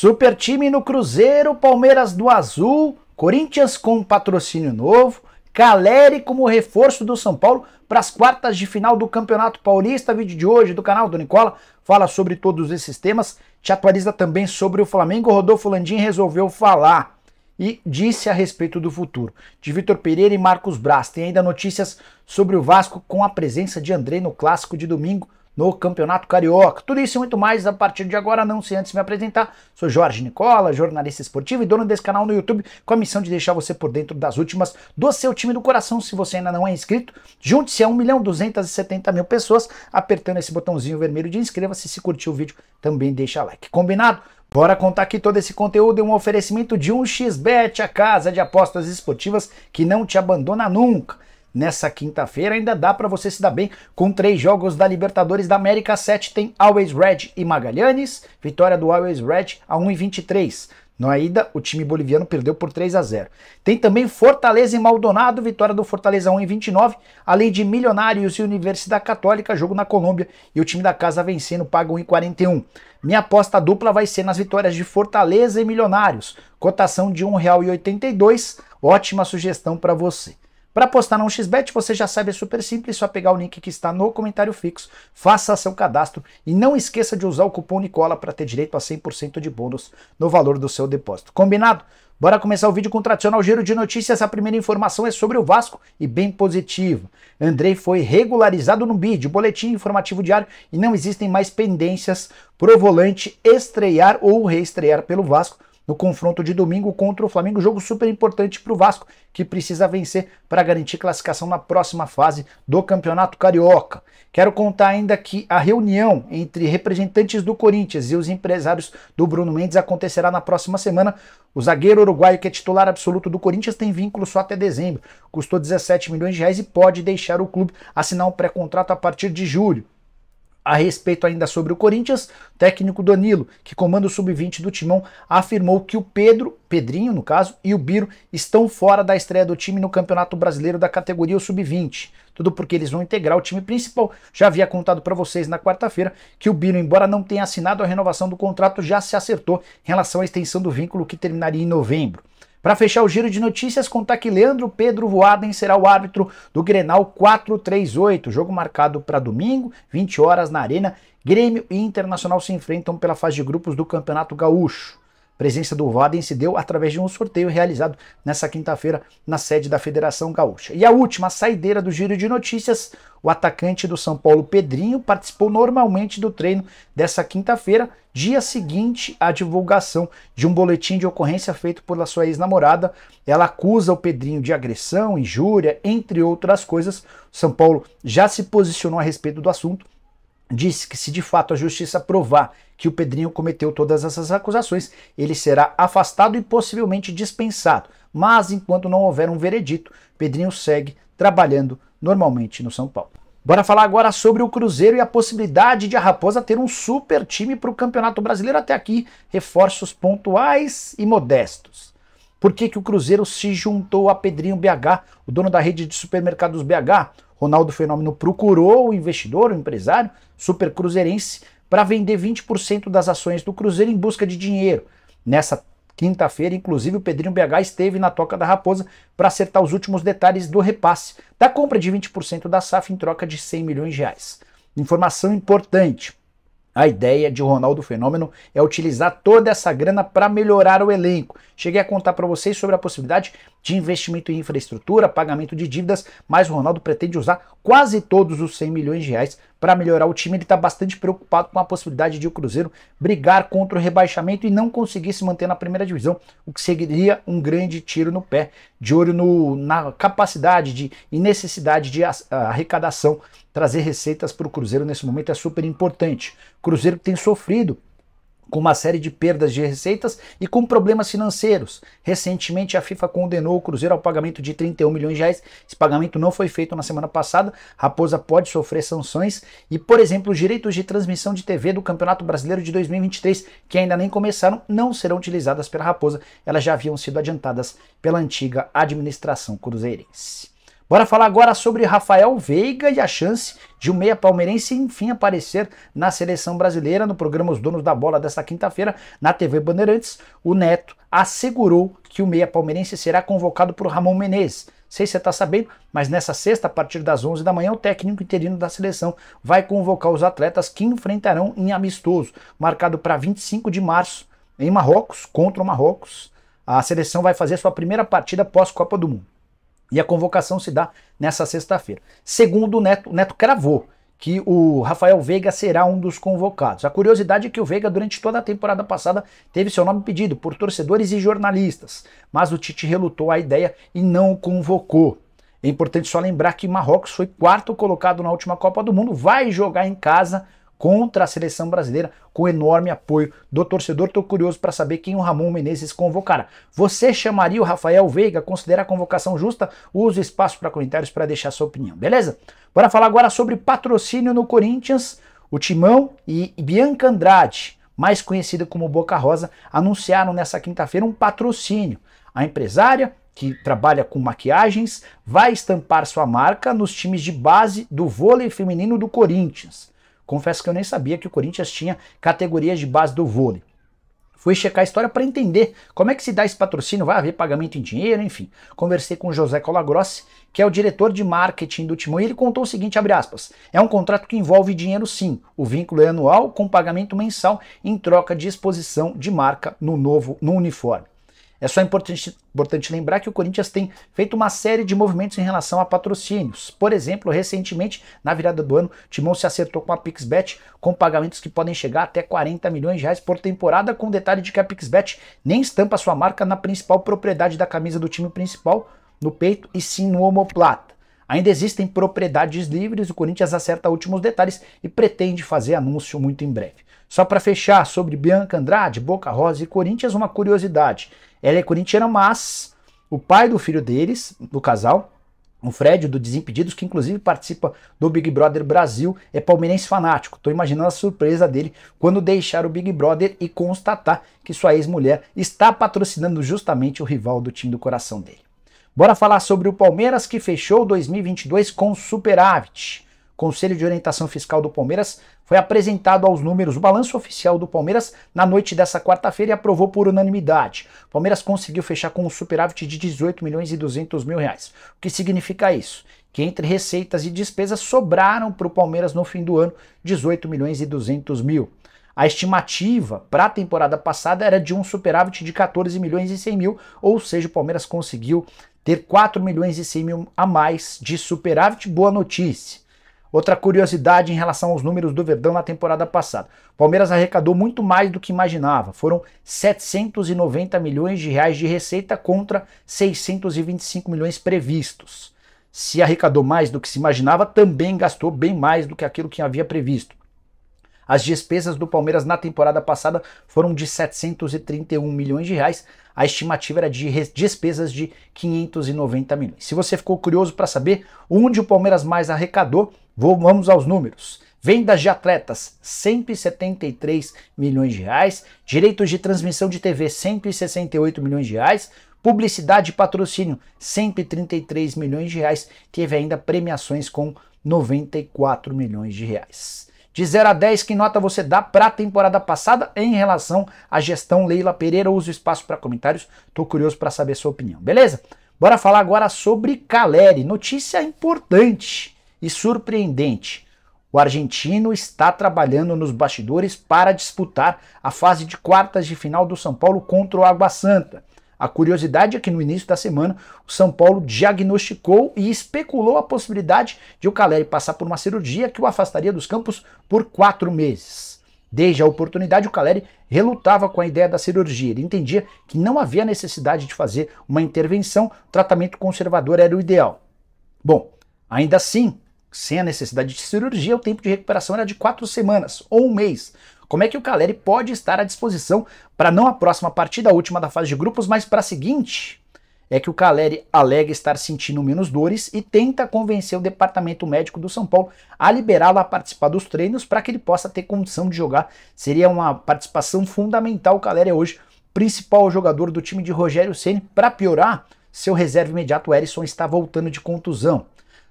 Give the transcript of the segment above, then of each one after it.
Super time no Cruzeiro, Palmeiras do Azul, Corinthians com patrocínio novo, Caleri como reforço do São Paulo para as quartas de final do Campeonato Paulista. Vídeo de hoje do canal do Nicola fala sobre todos esses temas. Te atualiza também sobre o Flamengo. Rodolfo Landim resolveu falar e disse a respeito do futuro de Vitor Pereira e Marcos Braz. Tem ainda notícias sobre o Vasco com a presença de André no clássico de domingo no Campeonato Carioca. Tudo isso e muito mais a partir de agora, não sei antes me apresentar. Sou Jorge Nicola, jornalista esportivo e dono desse canal no YouTube, com a missão de deixar você por dentro das últimas do seu time do coração. Se você ainda não é inscrito, junte-se a 1 milhão 270 mil pessoas apertando esse botãozinho vermelho de inscreva-se. Se curtiu o vídeo, também deixa like. Combinado? Bora contar aqui todo esse conteúdo em um oferecimento de 1xBet, a casa de apostas esportivas que não te abandona nunca nessa quinta-feira. Ainda dá para você se dar bem com três jogos da Libertadores da América 7. Tem Always Red e Magalhães. Vitória do Always Red a 1,23. Na ida, o time boliviano perdeu por 3 a 0. Tem também Fortaleza e Maldonado, vitória do Fortaleza 1 em 29, além de Milionários e Universidade Católica, jogo na Colômbia, e o time da casa vencendo paga 1 em 41. Minha aposta dupla vai ser nas vitórias de Fortaleza e Milionários, cotação de R$ 1,82, ótima sugestão para você. Para apostar na XBET, você já sabe, é super simples, só pegar o link que está no comentário fixo, faça seu cadastro e não esqueça de usar o cupom Nicola para ter direito a 100% de bônus no valor do seu depósito. Combinado? Bora começar o vídeo com o tradicional giro de notícias. A primeira informação é sobre o Vasco e bem positiva. Andrei foi regularizado no BID, boletim informativo diário, e não existem mais pendências pro volante estrear ou reestrear pelo Vasco no confronto de domingo contra o Flamengo. Jogo super importante para o Vasco, que precisa vencer para garantir classificação na próxima fase do Campeonato Carioca. Quero contar ainda que a reunião entre representantes do Corinthians e os empresários do Bruno Mendes acontecerá na próxima semana. O zagueiro uruguaio, que é titular absoluto do Corinthians, tem vínculo só até dezembro. Custou 17 milhões de reais e pode deixar o clube assinar um pré-contrato a partir de julho. A respeito ainda sobre o Corinthians, o técnico Danilo, que comanda o sub-20 do Timão, afirmou que o Pedro, Pedrinho no caso, e o Biro estão fora da estreia do time no Campeonato Brasileiro da categoria sub-20. Tudo porque eles vão integrar o time principal. Já havia contado para vocês na quarta-feira que o Biro, embora não tenha assinado a renovação do contrato, já se acertou em relação à extensão do vínculo que terminaria em novembro. Para fechar o giro de notícias, contar que Leandro Pedro Voaden será o árbitro do Grenal 438, jogo marcado para domingo, 20 horas na Arena. Grêmio e Internacional se enfrentam pela fase de grupos do Campeonato Gaúcho presença do Vaden se deu através de um sorteio realizado nessa quinta-feira na sede da Federação Gaúcha. E a última saideira do giro de notícias, o atacante do São Paulo, Pedrinho, participou normalmente do treino dessa quinta-feira, dia seguinte à divulgação de um boletim de ocorrência feito pela sua ex-namorada. Ela acusa o Pedrinho de agressão, injúria, entre outras coisas. São Paulo já se posicionou a respeito do assunto disse que se de fato a justiça provar que o Pedrinho cometeu todas essas acusações, ele será afastado e possivelmente dispensado. Mas enquanto não houver um veredito, Pedrinho segue trabalhando normalmente no São Paulo. Bora falar agora sobre o Cruzeiro e a possibilidade de a Raposa ter um super time para o Campeonato Brasileiro. Até aqui, reforços pontuais e modestos. Por que, que o Cruzeiro se juntou a Pedrinho BH, o dono da rede de supermercados BH? Ronaldo Fenômeno procurou o investidor, o empresário, super cruzeirense, para vender 20% das ações do Cruzeiro em busca de dinheiro. Nessa quinta-feira, inclusive, o Pedrinho BH esteve na Toca da Raposa para acertar os últimos detalhes do repasse da compra de 20% da SAF em troca de 100 milhões de reais. Informação importante: a ideia de Ronaldo Fenômeno é utilizar toda essa grana para melhorar o elenco. Cheguei a contar para vocês sobre a possibilidade de investimento em infraestrutura, pagamento de dívidas, mas o Ronaldo pretende usar quase todos os 100 milhões de reais para melhorar o time, ele está bastante preocupado com a possibilidade de o Cruzeiro brigar contra o rebaixamento e não conseguir se manter na primeira divisão, o que seria um grande tiro no pé, de olho no, na capacidade de, e necessidade de arrecadação. Trazer receitas para o Cruzeiro nesse momento é super importante. Cruzeiro Cruzeiro tem sofrido com uma série de perdas de receitas e com problemas financeiros. Recentemente, a FIFA condenou o Cruzeiro ao pagamento de 31 milhões de reais. Esse pagamento não foi feito na semana passada. Raposa pode sofrer sanções e, por exemplo, os direitos de transmissão de TV do Campeonato Brasileiro de 2023, que ainda nem começaram, não serão utilizadas pela Raposa. Elas já haviam sido adiantadas pela antiga administração cruzeirense. Bora falar agora sobre Rafael Veiga e a chance de o um meia palmeirense enfim aparecer na seleção brasileira. No programa Os Donos da Bola desta quinta-feira, na TV Bandeirantes, o Neto assegurou que o meia palmeirense será convocado por Ramon Menezes. Sei se você está sabendo, mas nessa sexta, a partir das 11 da manhã, o técnico interino da seleção vai convocar os atletas que enfrentarão em amistoso, marcado para 25 de março, em Marrocos, contra o Marrocos. A seleção vai fazer sua primeira partida pós-Copa do Mundo. E a convocação se dá nessa sexta-feira. Segundo o Neto, Neto cravou que o Rafael Veiga será um dos convocados. A curiosidade é que o Veiga, durante toda a temporada passada, teve seu nome pedido por torcedores e jornalistas, mas o Tite relutou a ideia e não o convocou. É importante só lembrar que Marrocos foi quarto colocado na última Copa do Mundo, vai jogar em casa contra a seleção brasileira, com enorme apoio do torcedor. Estou curioso para saber quem o Ramon Menezes convocará. Você chamaria o Rafael Veiga? Considera a convocação justa? Use espaço para comentários para deixar sua opinião, beleza? Bora falar agora sobre patrocínio no Corinthians. O Timão e Bianca Andrade, mais conhecida como Boca Rosa, anunciaram nessa quinta-feira um patrocínio. A empresária, que trabalha com maquiagens, vai estampar sua marca nos times de base do vôlei feminino do Corinthians. Confesso que eu nem sabia que o Corinthians tinha categorias de base do vôlei. Fui checar a história para entender como é que se dá esse patrocínio, vai haver pagamento em dinheiro, enfim. Conversei com o José Colagrossi, que é o diretor de marketing do Timão, e ele contou o seguinte, abre aspas, é um contrato que envolve dinheiro sim, o vínculo é anual com pagamento mensal em troca de exposição de marca no novo, no uniforme. É só importante, importante lembrar que o Corinthians tem feito uma série de movimentos em relação a patrocínios. Por exemplo, recentemente, na virada do ano, Timão se acertou com a PixBet com pagamentos que podem chegar até 40 milhões de reais por temporada, com o detalhe de que a PixBet nem estampa sua marca na principal propriedade da camisa do time principal, no peito, e sim no omoplata. Ainda existem propriedades livres, o Corinthians acerta últimos detalhes e pretende fazer anúncio muito em breve. Só para fechar, sobre Bianca Andrade, Boca Rosa e Corinthians, uma curiosidade. Ela é corintiana, mas o pai do filho deles, do casal, o Fred do Desimpedidos, que inclusive participa do Big Brother Brasil, é palmeirense fanático. Estou imaginando a surpresa dele quando deixar o Big Brother e constatar que sua ex-mulher está patrocinando justamente o rival do time do coração dele. Bora falar sobre o Palmeiras que fechou 2022 com superávit. Conselho de Orientação Fiscal do Palmeiras foi apresentado aos números o balanço oficial do Palmeiras na noite dessa quarta-feira e aprovou por unanimidade. O Palmeiras conseguiu fechar com um superávit de 18 milhões e 200 mil reais. O que significa isso? Que entre receitas e despesas sobraram para o Palmeiras no fim do ano 18 milhões e 200 mil. A estimativa para a temporada passada era de um superávit de 14 milhões e 100 mil, ou seja, o Palmeiras conseguiu ter 4 milhões e 100 mil a mais de superávit. Boa notícia. Outra curiosidade em relação aos números do Verdão na temporada passada. O Palmeiras arrecadou muito mais do que imaginava. Foram 790 milhões de reais de receita contra 625 milhões previstos. Se arrecadou mais do que se imaginava, também gastou bem mais do que aquilo que havia previsto. As despesas do Palmeiras na temporada passada foram de 731 milhões de reais. A estimativa era de despesas de 590 milhões. Se você ficou curioso para saber onde o Palmeiras mais arrecadou, vamos aos números. Vendas de atletas, 173 milhões de reais. Direitos de transmissão de TV, 168 milhões de reais. Publicidade e patrocínio, 133 milhões de reais. Teve ainda premiações com 94 milhões de reais. De 0 a 10, que nota você dá para a temporada passada em relação à gestão Leila Pereira? Use o espaço para comentários. Tô curioso para saber sua opinião, beleza? Bora falar agora sobre Caleri. Notícia importante e surpreendente. O argentino está trabalhando nos bastidores para disputar a fase de quartas de final do São Paulo contra o Água Santa. A curiosidade é que no início da semana o São Paulo diagnosticou e especulou a possibilidade de o Caleri passar por uma cirurgia que o afastaria dos campos por quatro meses. Desde a oportunidade, o Caleri relutava com a ideia da cirurgia. Ele entendia que não havia necessidade de fazer uma intervenção, o tratamento conservador era o ideal. Bom, ainda assim, sem a necessidade de cirurgia, o tempo de recuperação era de quatro semanas ou um mês, como é que o Caleri pode estar à disposição para não a próxima partida, a última da fase de grupos, mas para a seguinte? É que o Caleri alega estar sentindo menos dores e tenta convencer o departamento médico do São Paulo a liberá-lo a participar dos treinos para que ele possa ter condição de jogar. Seria uma participação fundamental. O Caleri é hoje principal jogador do time de Rogério Ceni. Para piorar, seu reserva imediato Erisson está voltando de contusão.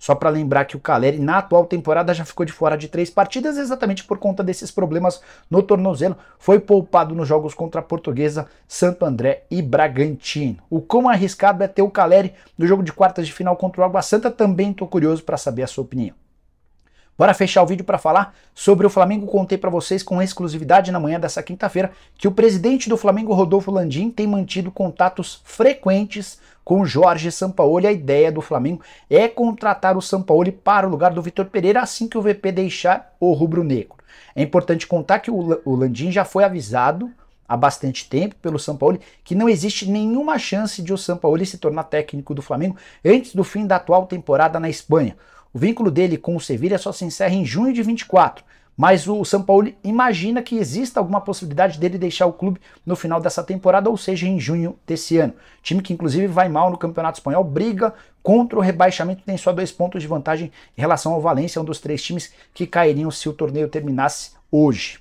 Só para lembrar que o Caleri na atual temporada já ficou de fora de três partidas exatamente por conta desses problemas no tornozelo. Foi poupado nos jogos contra a Portuguesa, Santo André e Bragantino. O quão arriscado é ter o Caleri no jogo de quartas de final contra o Água Santa também estou curioso para saber a sua opinião. Bora fechar o vídeo para falar sobre o Flamengo. Contei para vocês com exclusividade na manhã dessa quinta-feira que o presidente do Flamengo, Rodolfo Landim, tem mantido contatos frequentes com Jorge Sampaoli. A ideia do Flamengo é contratar o Sampaoli para o lugar do Vitor Pereira assim que o VP deixar o rubro-negro. É importante contar que o Landim já foi avisado há bastante tempo pelo Sampaoli que não existe nenhuma chance de o Sampaoli se tornar técnico do Flamengo antes do fim da atual temporada na Espanha. O vínculo dele com o Sevilha só se encerra em junho de 24, mas o São Paulo imagina que exista alguma possibilidade dele deixar o clube no final dessa temporada, ou seja, em junho desse ano. Time que inclusive vai mal no Campeonato Espanhol, briga contra o rebaixamento, tem só dois pontos de vantagem em relação ao Valência, um dos três times que cairiam se o torneio terminasse hoje.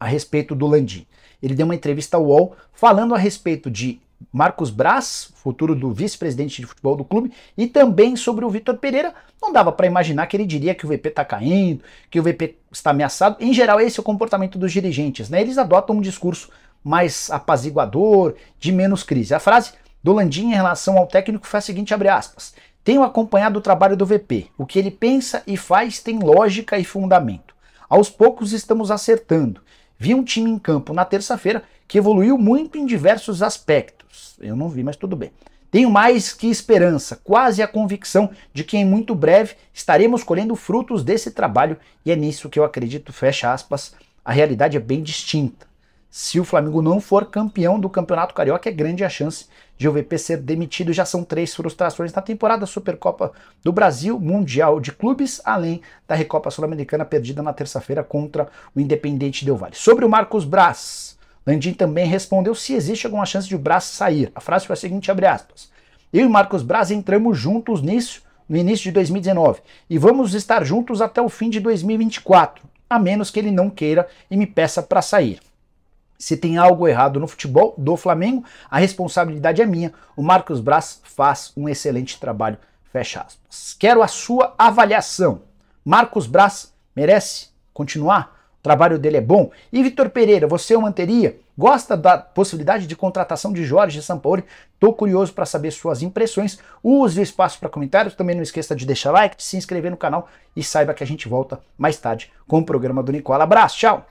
A respeito do Landim. Ele deu uma entrevista ao UOL falando a respeito de Marcos Braz, futuro do vice-presidente de futebol do clube, e também sobre o Vitor Pereira. Não dava para imaginar que ele diria que o VP está caindo, que o VP está ameaçado. Em geral, esse é o comportamento dos dirigentes, né? Eles adotam um discurso mais apaziguador, de menos crise. A frase do Landim em relação ao técnico foi a seguinte, abre aspas, tenho acompanhado o trabalho do VP. O que ele pensa e faz tem lógica e fundamento. Aos poucos estamos acertando. Vi um time em campo na terça-feira que evoluiu muito em diversos aspectos eu não vi, mas tudo bem. Tenho mais que esperança, quase a convicção de que em muito breve estaremos colhendo frutos desse trabalho e é nisso que eu acredito, fecha aspas. A realidade é bem distinta. Se o Flamengo não for campeão do Campeonato Carioca, é grande a chance de o VP ser demitido. Já são três frustrações na temporada: Supercopa do Brasil, Mundial de Clubes, além da Recopa Sul-Americana perdida na terça-feira contra o Independente Del Vale. Sobre o Marcos Braz. Landim também respondeu se existe alguma chance de o Braz sair. A frase foi a seguinte, abre aspas. Eu e Marcos Braz entramos juntos nisso no início de 2019 e vamos estar juntos até o fim de 2024, a menos que ele não queira e me peça para sair. Se tem algo errado no futebol do Flamengo, a responsabilidade é minha. O Marcos Braz faz um excelente trabalho. Fecha aspas. Quero a sua avaliação. Marcos Braz merece continuar? trabalho dele é bom. E Vitor Pereira, você o manteria? Gosta da possibilidade de contratação de Jorge Sampaoli? Tô curioso para saber suas impressões. Use o espaço para comentários. Também não esqueça de deixar like, de se inscrever no canal e saiba que a gente volta mais tarde com o programa do Nicola. Abraço, tchau!